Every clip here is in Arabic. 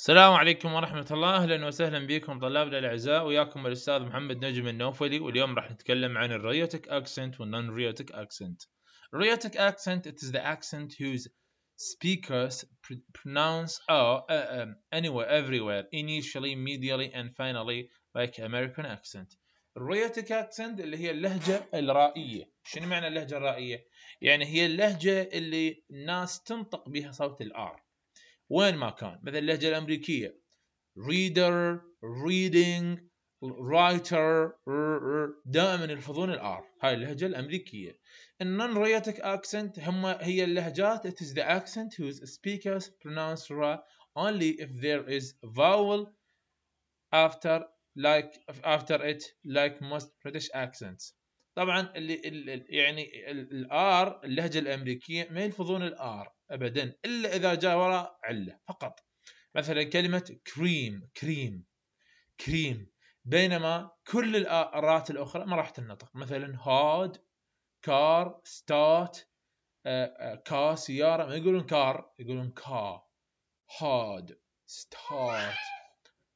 السلام عليكم ورحمة الله أهلا وسهلا بكم طلابنا الأعزاء وياكم الأستاذ محمد نجم النوفلي واليوم راح نتكلم عن الريوتك accent والنون ريوتك accent. الريوتك accent it is the accent whose speakers pronounce R oh, uh, um, anywhere, everywhere, initially, medially and finally like American accent. الريوتك accent اللي هي اللهجة الرائية شنو معنى اللهجة الرائية؟ يعني هي اللهجة اللي الناس تنطق بها صوت الآر وين ما كان مثل اللهجه الامريكيه reader reading writer دائما يلفظون الار هاي اللهجه الامريكيه النون رياتك اكسنت هم هي اللهجات it is the accent whose speakers pronounce ra only if there is vowel after like after it like most british accents طبعا اللي, يعني الار اللهجه الامريكيه ما يلفظون الار ابدا الا اذا جاء وراء عله فقط مثلا كلمه كريم كريم كريم بينما كل الارات الاخرى ما راح تنطق مثلا هاد كار ستات كا سياره ما يقولون كار يقولون كا هاد ستات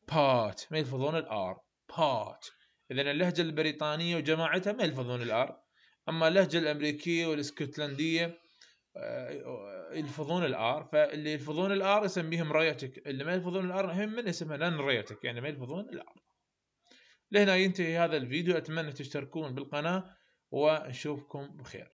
بات ما يلفظون الار بات اذا اللهجه البريطانيه وجماعتها ما يلفظون الار اما اللهجه الامريكيه والاسكتلنديه آه، يلفظون الار فاللي يلفظون الار يسميهم ريتك اللي ما يلفظون الار هم من اسمها لان ريتك يعني ما يلفظون الار لهنا ينتهي هذا الفيديو اتمنى تشتركون بالقناه ونشوفكم بخير